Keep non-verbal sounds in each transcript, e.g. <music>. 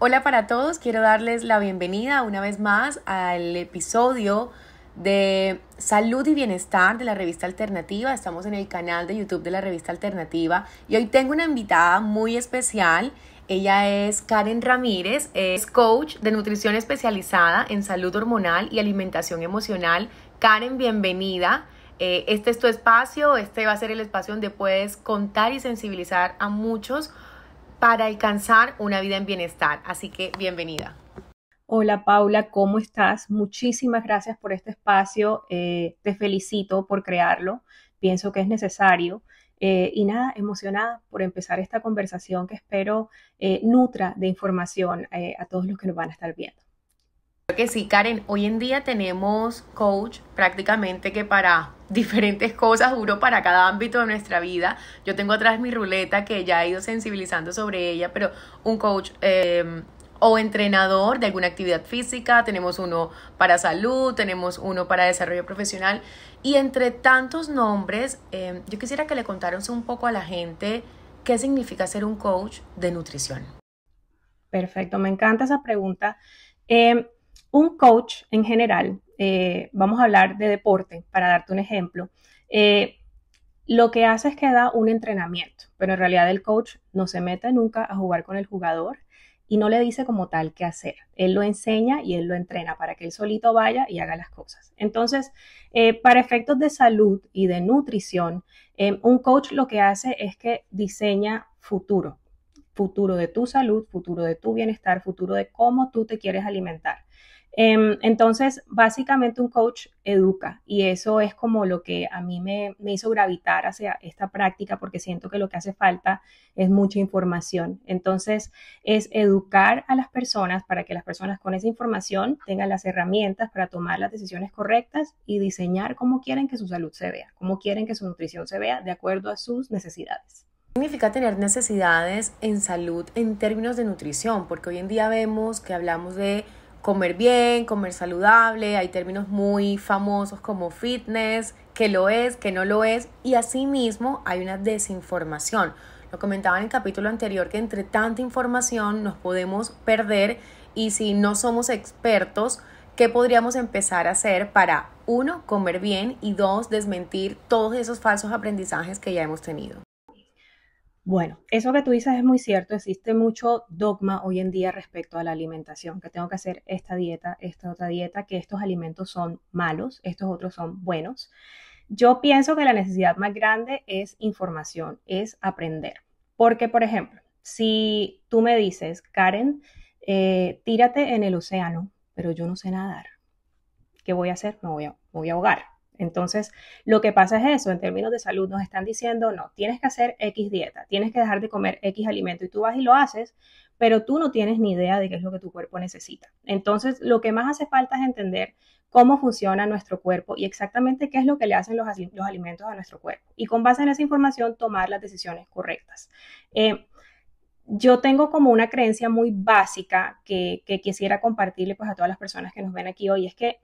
Hola para todos, quiero darles la bienvenida una vez más al episodio de salud y bienestar de la revista Alternativa. Estamos en el canal de YouTube de la revista Alternativa y hoy tengo una invitada muy especial. Ella es Karen Ramírez, es coach de nutrición especializada en salud hormonal y alimentación emocional. Karen, bienvenida. Eh, este es tu espacio, este va a ser el espacio donde puedes contar y sensibilizar a muchos para alcanzar una vida en bienestar. Así que bienvenida. Hola Paula, ¿cómo estás? Muchísimas gracias por este espacio. Eh, te felicito por crearlo. Pienso que es necesario. Eh, y nada, emocionada por empezar esta conversación que espero eh, nutra de información a todos los que nos van a estar viendo que sí, Karen, hoy en día tenemos coach prácticamente que para <laughs> diferentes cosas, uno para cada ámbito de nuestra vida. Yo tengo atrás mi ruleta que ya he ido sensibilizando sobre ella, pero un coach... Em, o entrenador de alguna actividad física, tenemos uno para salud, tenemos uno para desarrollo profesional. Y entre tantos nombres, em, yo quisiera que le contaras un poco a la gente qué significa ser un coach de nutrición. Perfecto, me encanta esa pregunta. Em, un coach en general, eh, vamos a hablar de deporte para darte un ejemplo, eh, lo que hace es que da un entrenamiento, pero en realidad el coach no se mete nunca a jugar con el jugador y no le dice como tal qué hacer. Él lo enseña y él lo entrena para que él solito vaya y haga las cosas. Entonces, eh, para efectos de salud y de nutrición, un coach lo que hace es que diseña futuro, futuro de tu salud, futuro de tu bienestar, futuro de cómo tú te quieres alimentar. Em, entonces, básicamente un coach educa y eso es como lo que a mí me, hizo gravitar hacia esta práctica porque siento que lo que hace falta es mucha información. Entonces, es educar a las personas para que las personas con esa información tengan las herramientas para tomar las decisiones correctas y diseñar cómo quieren que su salud se vea, cómo quieren que su nutrición se vea de acuerdo a sus necesidades significa tener necesidades en salud en términos de nutrición? Porque hoy en día vemos que hablamos de comer bien, comer saludable, hay términos muy famosos como fitness, que lo es, que no lo es, y asimismo hay una desinformación. Lo comentaba en el capítulo anterior que entre tanta información nos podemos perder y si no somos expertos, ¿qué podríamos empezar a hacer para, uno, comer bien y dos, desmentir todos esos falsos aprendizajes que ya hemos tenido? Bueno, eso que tú dices es muy cierto. Existe mucho dogma hoy en día respecto a la alimentación, que tengo que hacer esta dieta, esta otra dieta, que estos alimentos son malos, estos otros son buenos. Yo pienso que la necesidad más grande es información, es aprender. Porque, por ejemplo, si tú me dices, Karen, eh, tírate en el océano, pero yo no sé nadar, ¿qué voy a hacer? voy me voy a ahogar. Entonces, lo que pasa es eso, en términos de salud nos están diciendo, no, tienes que hacer X dieta, tienes que dejar de comer X alimento y tú vas y lo haces, pero tú no tienes ni idea de qué es lo que tu cuerpo necesita. Entonces, lo que más hace falta es entender cómo funciona nuestro cuerpo y exactamente qué es lo que le hacen los, alimentos a nuestro cuerpo. Y con base en esa información, tomar las decisiones correctas. Eh, yo tengo como una creencia muy básica que, que quisiera compartirle pues, a todas las personas que nos ven aquí hoy, es que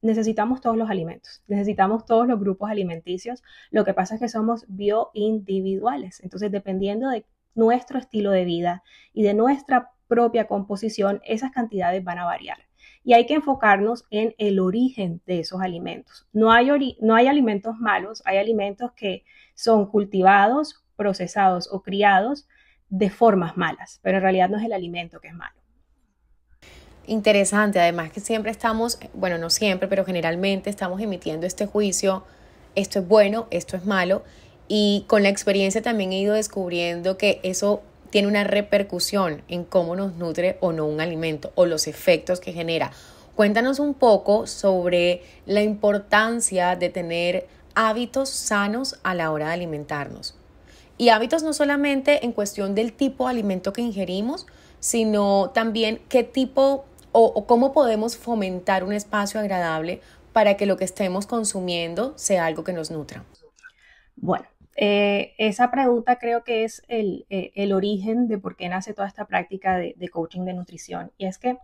necesitamos todos los alimentos, necesitamos todos los grupos alimenticios. Lo que pasa es que somos bioindividuales. Entonces, dependiendo de nuestro estilo de vida y de nuestra propia composición, esas cantidades van a variar. Y hay que enfocarnos en el origen de esos alimentos. No hay, no hay alimentos malos, hay alimentos que son cultivados, procesados o criados de formas malas, pero en realidad no es el alimento que es malo interesante, además que siempre estamos, bueno, no siempre, pero generalmente estamos emitiendo este juicio, esto es bueno, esto es malo, y con la experiencia también he ido descubriendo que eso tiene una repercusión en cómo nos nutre o no un alimento o los efectos que genera. Cuéntanos un poco sobre la importancia de tener hábitos sanos a la hora de alimentarnos. Y hábitos no solamente en cuestión del tipo de alimento que ingerimos, sino también qué tipo o, cómo podemos fomentar un espacio agradable para que lo que estemos consumiendo sea algo que nos nutra? Bueno, eh, esa pregunta creo que es eh, el, origen de por qué nace toda esta práctica de, coaching de nutrición. Y es que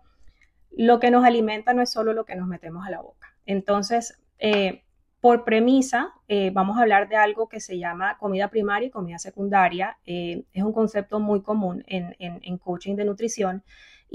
lo que nos alimenta no es solo lo que nos metemos a la boca. Entonces, eh, por premisa, vamos a hablar de algo que se llama comida primaria y comida secundaria. es un concepto muy común en coaching de nutrición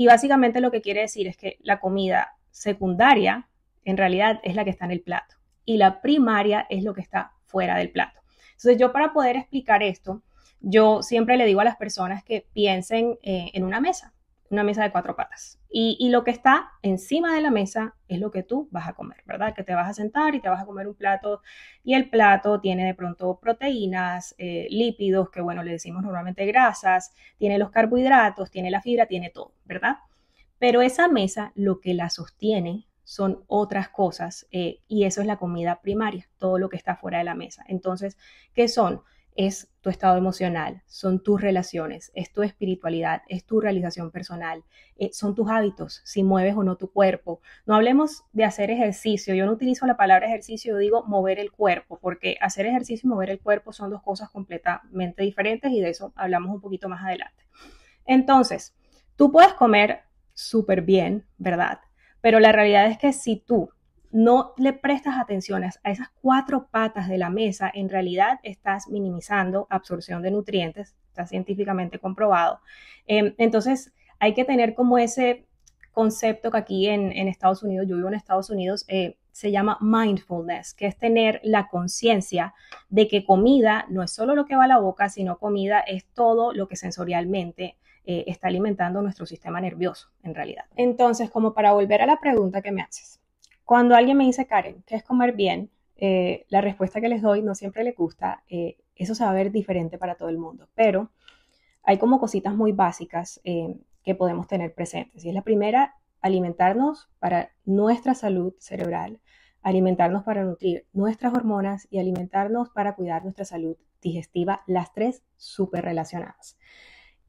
y básicamente lo que quiere decir es que la comida secundaria en realidad es la que está en el plato y la primaria es lo que está fuera del plato. Entonces yo para poder explicar esto, yo siempre le digo a las personas que piensen eh, en una mesa una mesa de cuatro patas. Y, lo que está encima de la mesa es lo que tú vas a comer, ¿verdad? Que te vas a sentar y te vas a comer un plato y el plato tiene de pronto proteínas, eh, lípidos, que bueno, le decimos normalmente grasas, tiene los carbohidratos, tiene la fibra, tiene todo, ¿verdad? Pero esa mesa lo que la sostiene son otras cosas eh, y eso es la comida primaria, todo lo que está fuera de la mesa. Entonces, ¿qué son? es tu estado emocional, son tus relaciones, es tu espiritualidad, es tu realización personal, eh, son tus hábitos, si mueves o no tu cuerpo. No hablemos de hacer ejercicio, yo no utilizo la palabra ejercicio, yo digo mover el cuerpo, porque hacer ejercicio y mover el cuerpo son dos cosas completamente diferentes y de eso hablamos un poquito más adelante. Entonces, tú puedes comer súper bien, ¿verdad? Pero la realidad es que si tú no le prestas atención a esas cuatro patas de la mesa, en realidad estás minimizando absorción de nutrientes, está científicamente comprobado. Em, entonces, hay que tener como ese concepto que aquí en, Estados Unidos, yo vivo en Estados Unidos, eh, se llama mindfulness, que es tener la conciencia de que comida no es solo lo que va a la boca, sino comida es todo lo que sensorialmente eh, está alimentando nuestro sistema nervioso, en realidad. Entonces, como para volver a la pregunta que me haces, cuando alguien me dice, Karen, ¿qué es comer bien? Eh, la respuesta que les doy no siempre le gusta. Eh, eso se va ver diferente para todo el mundo, pero hay como cositas muy básicas eh, que podemos tener presentes. Y es la primera, alimentarnos para nuestra salud cerebral, alimentarnos para nutrir nuestras hormonas y alimentarnos para cuidar nuestra salud digestiva, las tres súper relacionadas.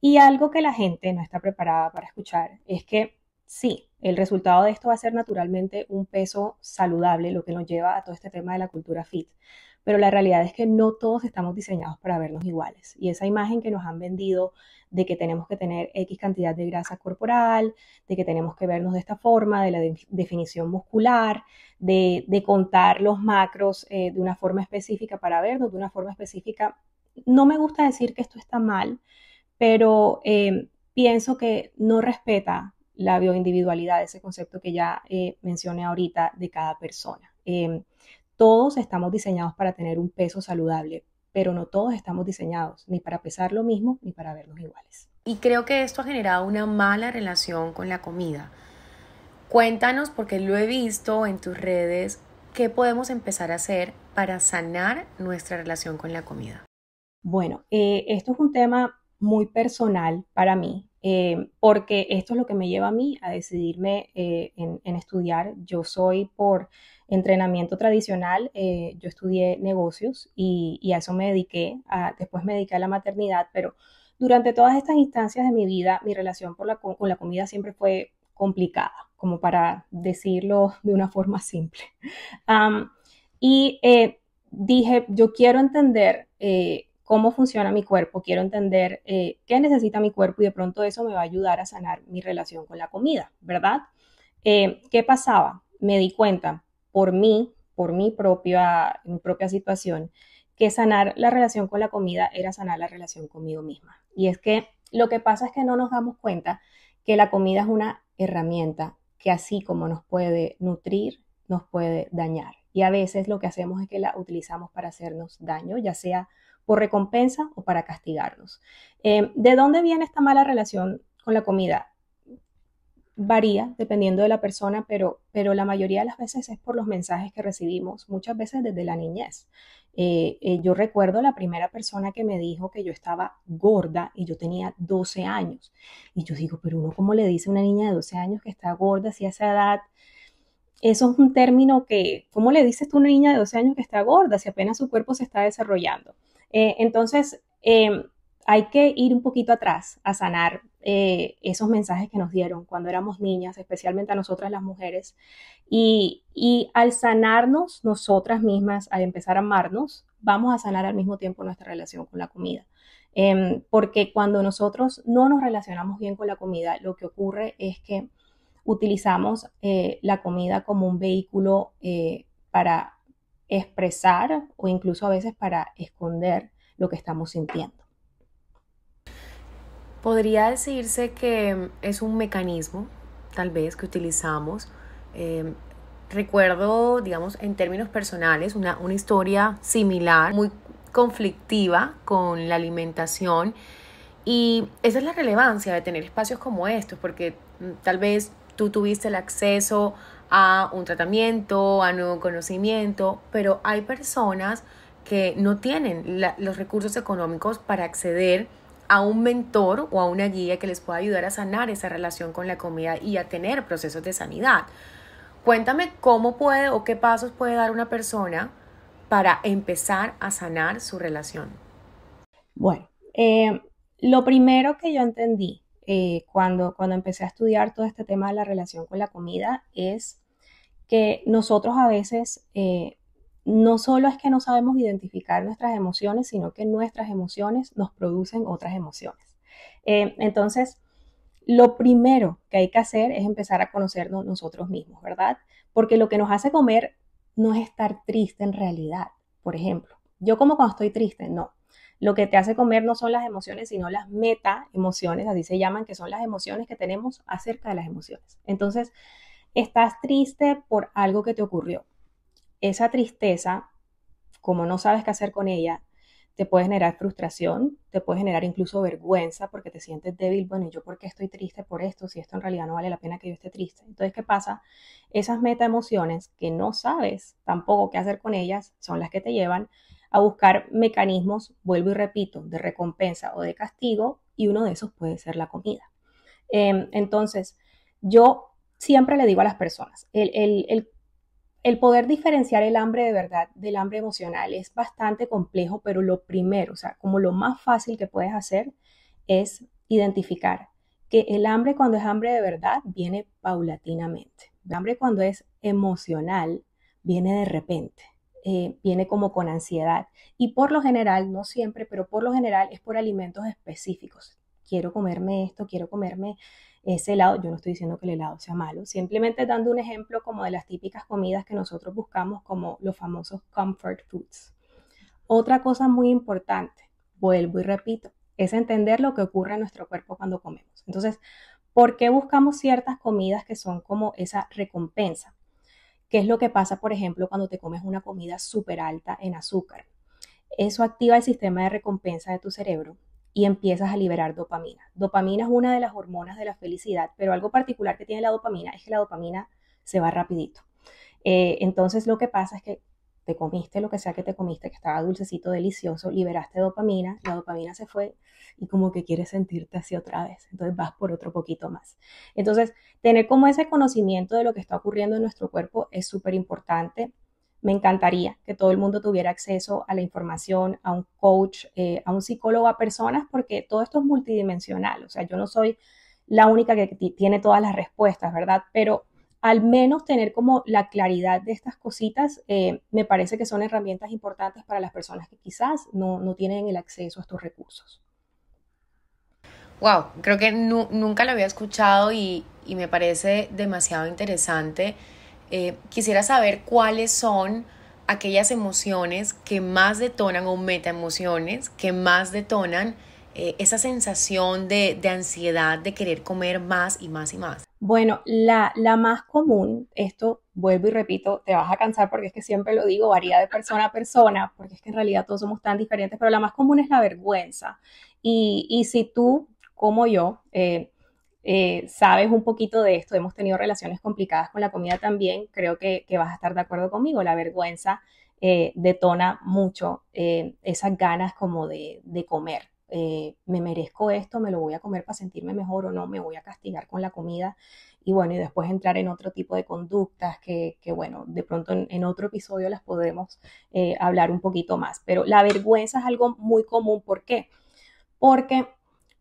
Y algo que la gente no está preparada para escuchar es que Sí, el resultado de esto va a ser naturalmente un peso saludable, lo que nos lleva a todo este tema de la cultura fit. Pero la realidad es que no todos estamos diseñados para vernos iguales. Y esa imagen que nos han vendido de que tenemos que tener X cantidad de grasa corporal, de que tenemos que vernos de esta forma, de la definición muscular, de, contar los macros eh, de una forma específica para vernos de una forma específica, no me gusta decir que esto está mal, pero eh, pienso que no respeta la bioindividualidad, ese concepto que ya eh, mencioné ahorita de cada persona. Eh, todos estamos diseñados para tener un peso saludable, pero no todos estamos diseñados ni para pesar lo mismo ni para vernos iguales. Y creo que esto ha generado una mala relación con la comida. Cuéntanos, porque lo he visto en tus redes, qué podemos empezar a hacer para sanar nuestra relación con la comida. Bueno, eh, esto es un tema muy personal para mí. Eh, porque esto es lo que me lleva a mí a decidirme eh, en, estudiar. Yo soy por entrenamiento tradicional, eh, yo estudié negocios y, a eso me dediqué, después me dediqué a la maternidad, pero durante todas estas instancias de mi vida, mi relación con la comida siempre fue complicada, como para decirlo de una forma simple. <laughs> y dije, yo quiero entender cómo funciona mi cuerpo, quiero entender eh, qué necesita mi cuerpo y de pronto eso me va a ayudar a sanar mi relación con la comida, ¿verdad? Eh, ¿Qué pasaba? Me di cuenta por mí, por mi propia, mi propia situación, que sanar la relación con la comida era sanar la relación conmigo misma. Y es que lo que pasa es que no nos damos cuenta que la comida es una herramienta que así como nos puede nutrir, nos puede dañar. Y a veces lo que hacemos es que la utilizamos para hacernos daño, ya sea recompensa o para castigarnos. Eh, ¿De dónde viene esta mala relación con la comida? varía dependiendo de la persona, pero, pero la mayoría de las veces es por los mensajes que recibimos, muchas veces desde la niñez. Eh, eh, yo recuerdo la primera persona que me dijo que yo estaba gorda y yo tenía 12 años. Y yo digo, pero uno, ¿cómo le dice a una niña de 12 años que está gorda si a esa edad? Eso es un término que, ¿cómo le dices tú a una niña de 12 años que está gorda si apenas su cuerpo se está desarrollando? Eh, entonces, em, hay que ir un poquito atrás a sanar eh, esos mensajes que nos dieron cuando éramos niñas, especialmente a nosotras las mujeres. Y, al sanarnos nosotras mismas, al empezar a amarnos, vamos a sanar al mismo tiempo nuestra relación con la comida. Em, porque cuando nosotros no nos relacionamos bien con la comida, lo que ocurre es que utilizamos eh, la comida como un vehículo para expresar o incluso a veces para esconder lo que estamos sintiendo. Podría decirse que es un mecanismo, tal vez, que utilizamos. Em, recuerdo, digamos, en términos personales, una, una historia similar, muy conflictiva con la alimentación. Y esa es la relevancia de tener espacios como estos, porque mm, tal vez tú tuviste el acceso a un tratamiento, a nuevo conocimiento, pero hay personas que no tienen los recursos económicos para acceder a un mentor o a una guía que les pueda ayudar a sanar esa relación con la comida y a tener procesos de sanidad. Cuéntame cómo puede o qué pasos puede dar una persona para empezar a sanar su relación. Bueno, eh, lo primero que yo entendí eh, cuando, cuando empecé a estudiar todo este tema de la relación con la comida es que nosotros a veces eh, no solo es que no sabemos identificar nuestras emociones, sino que nuestras emociones nos producen otras emociones. Eh, entonces, lo primero que hay que hacer es empezar a conocernos nosotros mismos, ¿verdad? Porque lo que nos hace comer no es estar triste en realidad, por ejemplo. Yo como cuando estoy triste, no. Lo que te hace comer no son las emociones, sino las meta emociones, así se llaman, que son las emociones que tenemos acerca de las emociones. Entonces, Estás triste por algo que te ocurrió. Esa tristeza, como no sabes qué hacer con ella, te puede generar frustración, te puede generar incluso vergüenza porque te sientes débil, bueno, ¿y yo por qué estoy triste por esto? Si esto en realidad no vale la pena que yo esté triste. Entonces, ¿qué pasa? Esas meta emociones que no sabes tampoco qué hacer con ellas son las que te llevan a buscar mecanismos, vuelvo y repito, de recompensa o de castigo y uno de esos puede ser la comida. Em, entonces, yo siempre le digo a las personas, el, el, el, poder diferenciar el hambre de verdad del hambre emocional es bastante complejo, pero lo primero, o sea, como lo más fácil que puedes hacer es identificar que el hambre cuando es hambre de verdad viene paulatinamente. El hambre cuando es emocional viene de repente. Eh, viene como con ansiedad. Y por lo general, no siempre, pero por lo general es por alimentos específicos. Quiero comerme esto, quiero comerme ese helado, yo no estoy diciendo que el helado sea malo, simplemente dando un ejemplo como de las típicas comidas que nosotros buscamos como los famosos comfort foods. Otra cosa muy importante, vuelvo y repito, es entender lo que ocurre en nuestro cuerpo cuando comemos. Entonces, ¿por qué buscamos ciertas comidas que son como esa recompensa? ¿Qué es lo que pasa, por ejemplo, cuando te comes una comida súper alta en azúcar? Eso activa el sistema de recompensa de tu cerebro, y empiezas a liberar dopamina. Dopamina es una de las hormonas de la felicidad, pero algo particular que tiene la dopamina es que la dopamina se va rapidito. Eh, entonces lo que pasa es que te comiste lo que sea que te comiste, que estaba dulcecito, delicioso, liberaste dopamina, la dopamina se fue y como que quieres sentirte así otra vez, entonces vas por otro poquito más. Entonces, tener como ese conocimiento de lo que está ocurriendo en nuestro cuerpo es súper importante me encantaría que todo el mundo tuviera acceso a la información, a un coach, eh, a un psicólogo, a personas, porque todo esto es multidimensional. O sea, yo no soy la única que tiene todas las respuestas, ¿verdad? Pero al menos tener como la claridad de estas cositas, eh, me parece que son herramientas importantes para las personas que quizás no, tienen el acceso a estos recursos. Wow, creo que nunca lo había escuchado y, y me parece demasiado interesante eh, quisiera saber cuáles son aquellas emociones que más detonan o meta emociones que más detonan eh, esa sensación de, ansiedad de querer comer más y más y más? Bueno, la, más común, esto vuelvo y repito, te vas a cansar porque es que siempre lo digo, varía de persona a persona, porque es que en realidad todos somos tan diferentes, pero la más común es la vergüenza. Y, si tú, como yo, eh, eh, sabes un poquito de esto, hemos tenido relaciones complicadas con la comida también, creo que, vas a estar de acuerdo conmigo, la vergüenza eh, detona mucho eh, esas ganas como de, comer. me merezco esto, me lo voy a comer para sentirme mejor o no, me voy a castigar con la comida y bueno, y después entrar en otro tipo de conductas que, bueno, de pronto en, en, otro episodio las podemos hablar un poquito más, pero la vergüenza es algo muy común, ¿por qué? Porque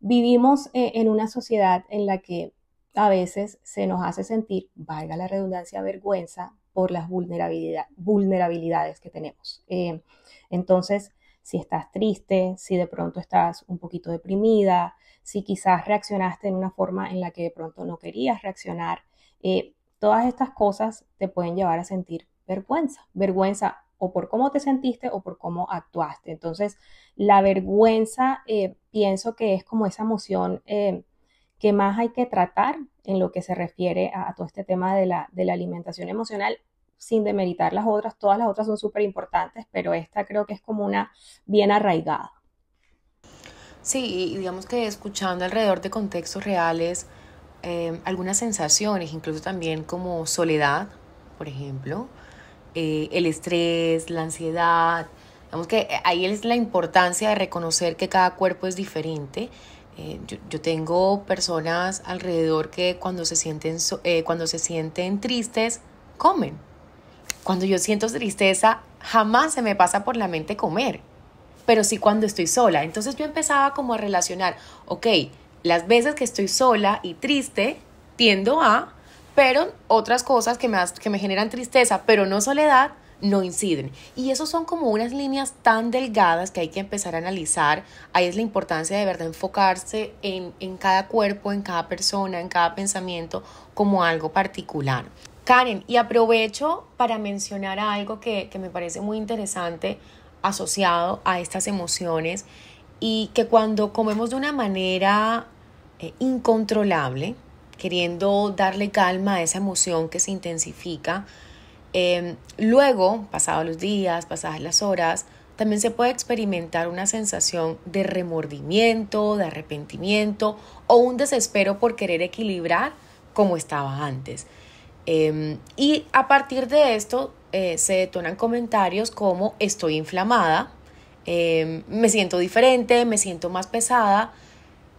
Vivimos eh, en una sociedad en la que a veces se nos hace sentir, valga la redundancia, vergüenza por las vulnerabilidades que tenemos. Eh, entonces, si estás triste, si de pronto estás un poquito deprimida, si quizás reaccionaste en una forma en la que de pronto no querías reaccionar, eh, todas estas cosas te pueden llevar a sentir vergüenza, vergüenza o por cómo te sentiste o por cómo actuaste. Entonces, la vergüenza eh, pienso que es como esa emoción eh, que más hay que tratar en lo que se refiere a, todo este tema de la, de la, alimentación emocional, sin demeritar las otras, todas las otras son súper importantes, pero esta creo que es como una bien arraigada. Sí, y digamos que escuchando alrededor de contextos reales, eh, algunas sensaciones, incluso también como soledad, por ejemplo, eh, el estrés, la ansiedad. Digamos que eh, ahí es la importancia de reconocer que cada cuerpo es diferente. Eh, yo, tengo personas alrededor que cuando se sienten, cuando se sienten tristes, comen. Cuando yo siento tristeza, jamás se me pasa por la mente comer, pero sí cuando estoy sola. Entonces yo empezaba como a relacionar, ok, las veces que estoy sola y triste, tiendo a pero otras cosas que me, generan tristeza, pero no soledad, no inciden. Y eso son como unas líneas tan delgadas que hay que empezar a analizar. Ahí es la importancia de verdad enfocarse en, cada cuerpo, en cada persona, en cada pensamiento como algo particular. Karen, y aprovecho para mencionar algo que, me parece muy interesante asociado a estas emociones y que cuando comemos de una manera eh, incontrolable, queriendo darle calma a esa emoción que se intensifica. Em, luego, pasados los días, pasadas las horas, también se puede experimentar una sensación de remordimiento, de arrepentimiento o un desespero por querer equilibrar como estaba antes. Em, y a partir de esto eh, se detonan comentarios como estoy inflamada, em, me siento diferente, me siento más pesada.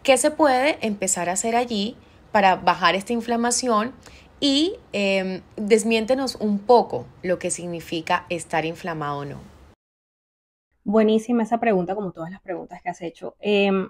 ¿Qué se puede empezar a hacer allí para bajar esta inflamación y em, desmiéntenos un poco lo que significa estar inflamado o no. Buenísima esa pregunta, como todas las preguntas que has hecho. Em,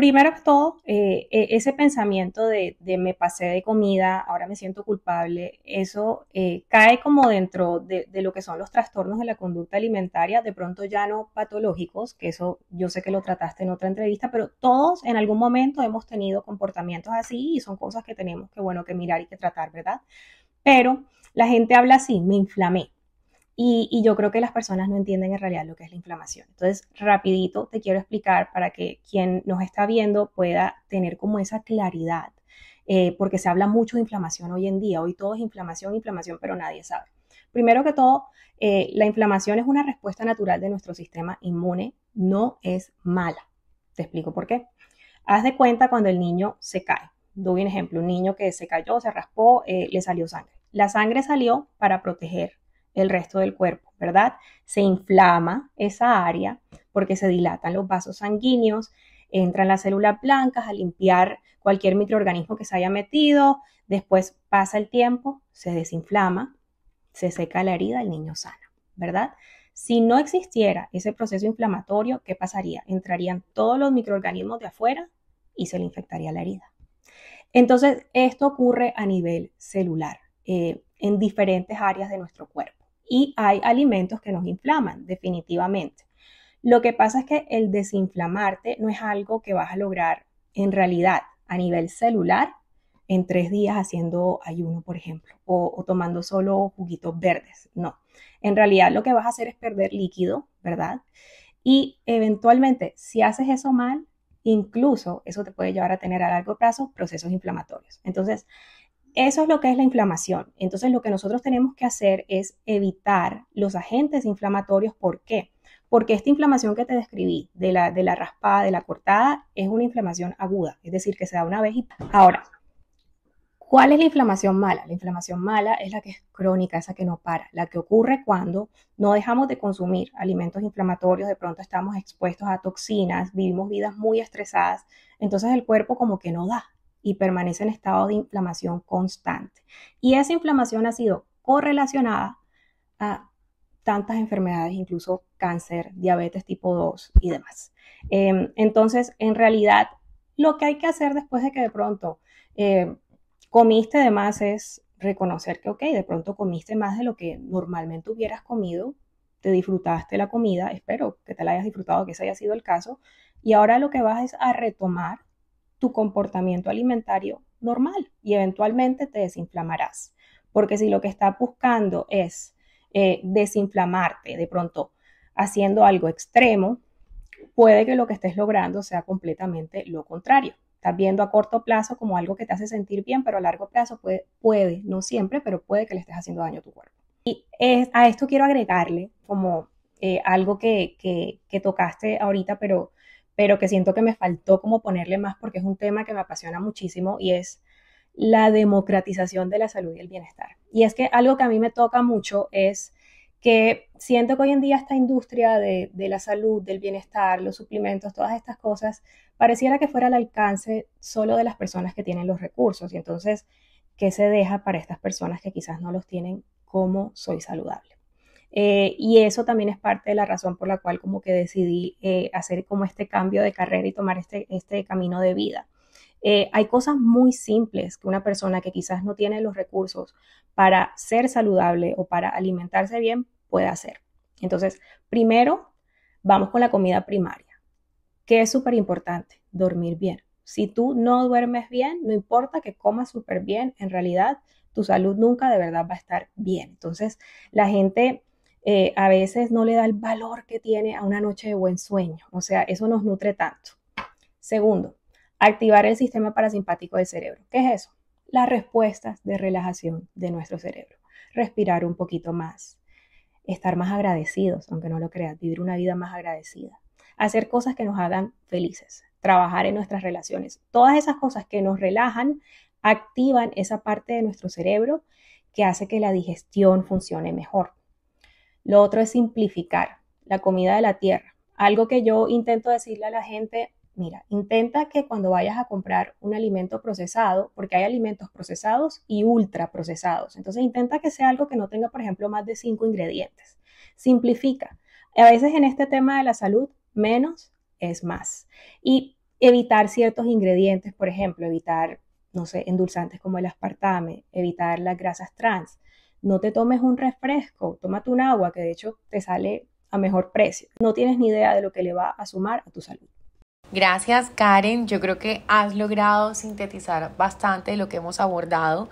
primero que todo, eh, e, ese pensamiento de, me pasé de comida, ahora me siento culpable, eso eh, cae como dentro de, lo que son los trastornos de la conducta alimentaria, de pronto ya no patológicos, que eso yo sé que lo trataste en otra entrevista, pero todos en algún momento hemos tenido comportamientos así y son cosas que tenemos que, bueno, que mirar y que tratar, ¿verdad? Pero la gente habla así, me inflamé. Y, yo creo que las personas no entienden en realidad lo que es la inflamación. Entonces, rapidito te quiero explicar para que quien nos está viendo pueda tener como esa claridad, eh, porque se habla mucho de inflamación hoy en día, hoy todo es inflamación, inflamación, pero nadie sabe. Primero que todo, eh, la inflamación es una respuesta natural de nuestro sistema inmune, no es mala. Te explico por qué. Haz de cuenta cuando el niño se cae. Doy un ejemplo, un niño que se cayó, se raspó, eh, le salió sangre. La sangre salió para proteger el resto del cuerpo, ¿verdad? Se inflama esa área porque se dilatan los vasos sanguíneos, entran las células blancas a limpiar cualquier microorganismo que se haya metido, después pasa el tiempo, se desinflama, se seca la herida, el niño sana, ¿verdad? Si no existiera ese proceso inflamatorio, ¿qué pasaría? Entrarían todos los microorganismos de afuera y se le infectaría la herida. Entonces, esto ocurre a nivel celular, eh, en diferentes áreas de nuestro cuerpo y hay alimentos que nos inflaman, definitivamente. Lo que pasa es que el desinflamarte no es algo que vas a lograr en realidad a nivel celular en tres días haciendo ayuno, por ejemplo, o, o, tomando solo juguitos verdes. No, en realidad lo que vas a hacer es perder líquido, ¿verdad? Y eventualmente, si haces eso mal, incluso eso te puede llevar a tener a largo plazo procesos inflamatorios. Entonces, eso es lo que es la inflamación. Entonces, lo que nosotros tenemos que hacer es evitar los agentes inflamatorios. ¿Por qué? Porque esta inflamación que te describí, de la, raspada, de la cortada, es una inflamación aguda, es decir, que se da una vez y... Ahora, ¿Cuál es la inflamación mala? La inflamación mala es la que es crónica, esa que no para, la que ocurre cuando no dejamos de consumir alimentos inflamatorios, de pronto estamos expuestos a toxinas, vivimos vidas muy estresadas, entonces el cuerpo como que no da, y permanece en estado de inflamación constante. Y esa inflamación ha sido correlacionada a tantas enfermedades, incluso cáncer, diabetes tipo 2 y demás. Em, entonces, en realidad, lo que hay que hacer después de que de pronto eh, comiste de más es reconocer que, ok, de pronto comiste más de lo que normalmente hubieras comido, te disfrutaste la comida, espero que te la hayas disfrutado, que ese haya sido el caso, y ahora lo que vas es a retomar tu comportamiento alimentario normal y eventualmente te desinflamarás. Porque si lo que estás buscando es eh, desinflamarte de pronto haciendo algo extremo, puede que lo que estés logrando sea completamente lo contrario. Estás viendo a corto plazo como algo que te hace sentir bien, pero a largo plazo puede, puede no siempre, pero puede que le estés haciendo daño a tu cuerpo. Y a esto quiero agregarle como eh, algo que, que, que tocaste ahorita, pero pero que siento que me faltó como ponerle más porque es un tema que me apasiona muchísimo y es la democratización de la salud y el bienestar. Y es que algo que a mí me toca mucho es que siento que hoy en día esta industria de, la salud, del bienestar, los suplementos, todas estas cosas, pareciera que fuera al alcance solo de las personas que tienen los recursos. Y entonces, ¿qué se deja para estas personas que quizás no los tienen? ¿Cómo soy saludable? Eh, y eso también es parte de la razón por la cual como que decidí eh, hacer como este cambio de carrera y tomar este, este camino de vida. Eh, hay cosas muy simples que una persona que quizás no tiene los recursos para ser saludable o para alimentarse bien puede hacer. Entonces, primero, vamos con la comida primaria, que es súper importante, dormir bien. Si tú no duermes bien, no importa que comas súper bien, en realidad tu salud nunca de verdad va a estar bien. Entonces, la gente eh, a veces no le da el valor que tiene a una noche de buen sueño. O sea, eso nos nutre tanto. Segundo, activar el sistema parasimpático del cerebro. ¿Qué es eso? Las respuestas de relajación de nuestro cerebro. Respirar un poquito más. Estar más agradecidos, aunque no lo creas. Vivir una vida más agradecida. Hacer cosas que nos hagan felices. Trabajar en nuestras relaciones. Todas esas cosas que nos relajan activan esa parte de nuestro cerebro que hace que la digestión funcione mejor lo otro es simplificar la comida de la tierra. Algo que yo intento decirle a la gente, mira, intenta que cuando vayas a comprar un alimento procesado, porque hay alimentos procesados y ultra procesados, entonces intenta que sea algo que no tenga, por ejemplo, más de cinco ingredientes. Simplifica. A veces en este tema de la salud, menos es más. Y evitar ciertos ingredientes, por ejemplo, evitar, no sé, endulzantes como el aspartame, evitar las grasas trans no te tomes un refresco, tómate un agua que de hecho te sale a mejor precio. No tienes ni idea de lo que le va a sumar a tu salud. Gracias Karen, yo creo que has logrado sintetizar bastante lo que hemos abordado.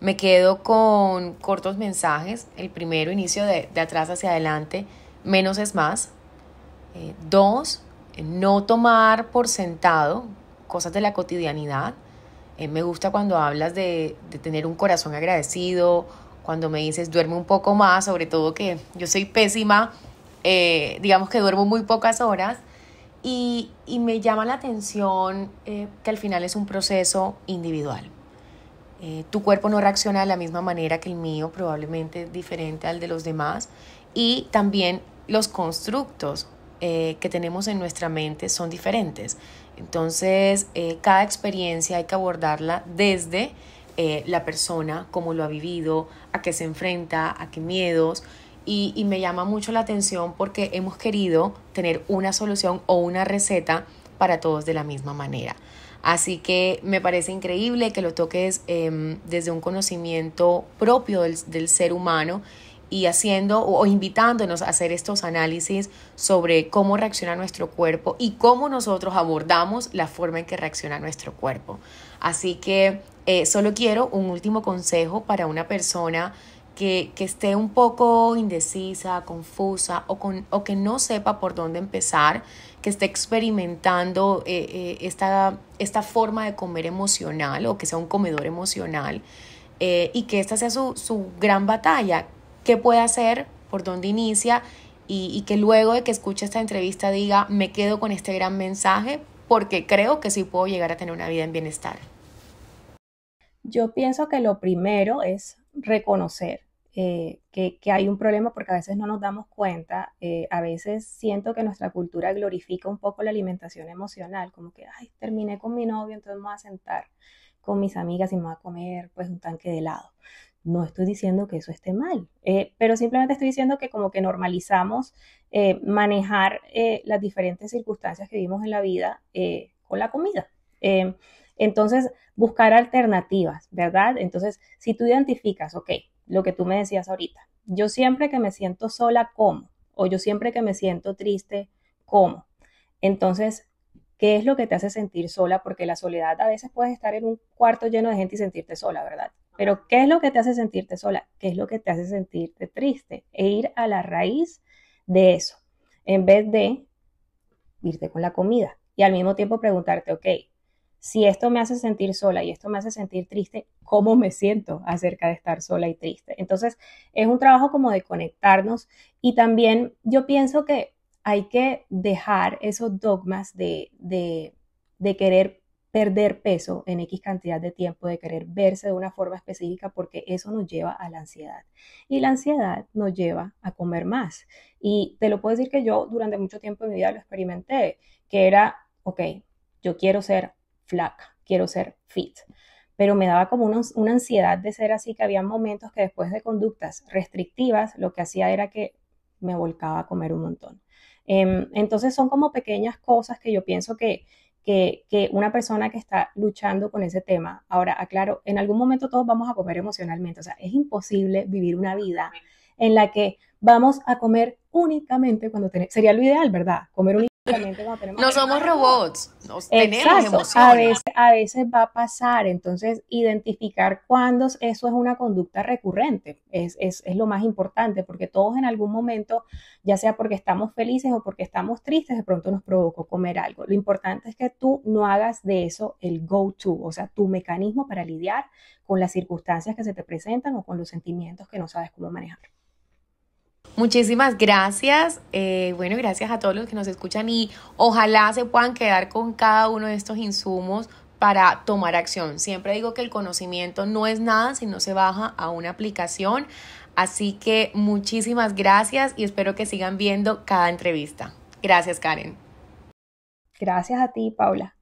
Me quedo con cortos mensajes. El primero, inicio de, atrás hacia adelante, menos es más. Eh, dos, eh, no tomar por sentado cosas de la cotidianidad. Eh, me gusta cuando hablas de, de tener un corazón agradecido, cuando me dices duerme un poco más, sobre todo que yo soy pésima, eh, digamos que duermo muy pocas horas. Y, me llama la atención eh, que al final es un proceso individual. Eh, tu cuerpo no reacciona de la misma manera que el mío, probablemente diferente al de los demás. Y también los constructos que tenemos en nuestra mente son diferentes. Entonces, cada experiencia hay que abordarla desde eh, la persona, cómo lo ha vivido, a qué se enfrenta, a qué miedos. Y, me llama mucho la atención porque hemos querido tener una solución o una receta para todos de la misma manera. Así que me parece increíble que lo toques em, desde un conocimiento propio del ser humano y haciendo o invitándonos a hacer estos análisis sobre cómo reacciona nuestro cuerpo y cómo nosotros abordamos la forma en que reacciona nuestro cuerpo. Así que eh, solo quiero un último consejo para una persona que, esté un poco indecisa, confusa o, o, que no sepa por dónde empezar, que esté experimentando eh, eh, esta, esta forma de comer emocional o que sea un comedor emocional. y que esta sea su, su gran batalla, qué puede hacer, por dónde inicia y, que luego de que escuche esta entrevista diga, me quedo con este gran mensaje porque creo que sí puedo llegar a tener una vida en bienestar. Yo pienso que lo primero es reconocer eh, que, hay un problema porque a veces no nos damos cuenta, eh, a veces siento que nuestra cultura glorifica un poco la alimentación emocional, como que, ay, terminé con mi novio, entonces me voy a sentar con mis amigas y me voy a comer pues un tanque de helado. No estoy diciendo que eso esté mal, eh, pero simplemente estoy diciendo que como que normalizamos eh, manejar eh, las diferentes circunstancias que vivimos en la vida con la comida. entonces, buscar alternativas, ¿verdad? Entonces, si tú identificas, ok, lo que tú me decías ahorita, yo siempre que me siento sola, como, o yo siempre que me siento triste, como. Entonces, ¿qué es lo que te hace sentir sola? Porque la soledad a veces puedes estar en un cuarto lleno de gente y sentirte sola, ¿verdad? Pero ¿qué es lo que te hace sentirte sola? ¿Qué es lo que te hace sentirte triste? E ir a la raíz de eso, en vez de irte con la comida. Y al mismo tiempo preguntarte, ok, si esto me hace sentir sola y esto me hace sentir triste, ¿cómo me siento acerca de estar sola y triste? Entonces, es un trabajo como de conectarnos y también yo pienso que hay que dejar esos dogmas de, de, de querer perder peso en X cantidad de tiempo, de querer verse de una forma específica, porque eso nos lleva a la ansiedad. Y la ansiedad nos lleva a comer más. Y te lo puedo decir que yo durante mucho tiempo en mi vida lo experimenté, que era, ok, yo quiero ser flaca, quiero ser fit, pero me daba como una, ansiedad de ser así, que había momentos que después de conductas restrictivas, lo que hacía era que me volcaba a comer un montón. Em, entonces son como pequeñas cosas que yo pienso que que, una persona que está luchando con ese tema. Ahora, aclaro, en algún momento todos vamos a comer emocionalmente, o sea, es imposible vivir una vida en la que vamos a comer únicamente cuando tenemos, sería lo ideal, ¿verdad? Comer no somos robots, nos tenemos emociones. A veces, a veces va a pasar, entonces identificar cuándo eso es una conducta recurrente es, es, lo más importante, porque todos en algún momento, ya sea porque estamos felices o porque estamos tristes, de pronto nos provocó comer algo. Lo importante es que tú no hagas de eso el go-to, o sea, tu mecanismo para lidiar con las circunstancias que se te presentan o con los sentimientos que no sabes cómo manejar. Muchísimas gracias. Eh, bueno, gracias a todos los que nos escuchan y ojalá se puedan quedar con cada uno de estos insumos para tomar acción. Siempre digo que el conocimiento no es nada si no se baja a una aplicación. Así que muchísimas gracias y espero que sigan viendo cada entrevista. Gracias, Karen. Gracias a ti, Paula.